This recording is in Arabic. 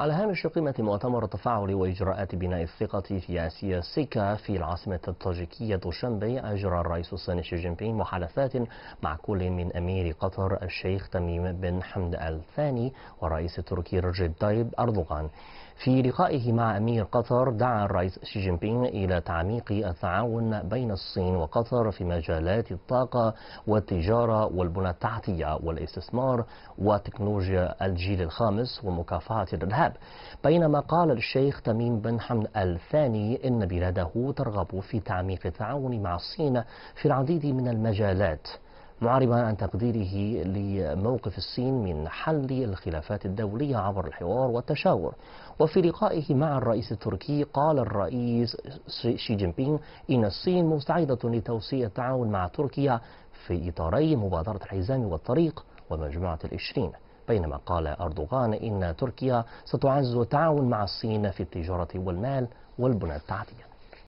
على هامش قيمة مؤتمر التفاعل وإجراءات بناء الثقة في سيكا في العاصمة التاجيكية دوشنبي أجرى الرئيس الصيني شي جين بينغ محادثات مع كل من أمير قطر الشيخ تميم بن حمد الثاني والرئيس التركي رجب طيب أردوغان في لقائه مع أمير قطر دعا الرئيس شي جين بينغ إلى تعميق التعاون بين الصين وقطر في مجالات الطاقة والتجارة والبنى التحتية والاستثمار وتكنولوجيا الجيل الخامس ومكافحة الإرهاب الذهب بينما قال الشيخ تميم بن حمد الثاني إن بلاده ترغب في تعميق التعاون مع الصين في العديد من المجالات معربا عن تقديره لموقف الصين من حل الخلافات الدولية عبر الحوار والتشاور وفي لقائه مع الرئيس التركي قال الرئيس شي جين بينغ إن الصين مستعدة لتوسيع التعاون مع تركيا في إطاري مبادرة الحزام والطريق ومجموعة العشرين بينما قال أردوغان إن تركيا ستعز التعاون مع الصين في التجارة والمال والبنى التحتية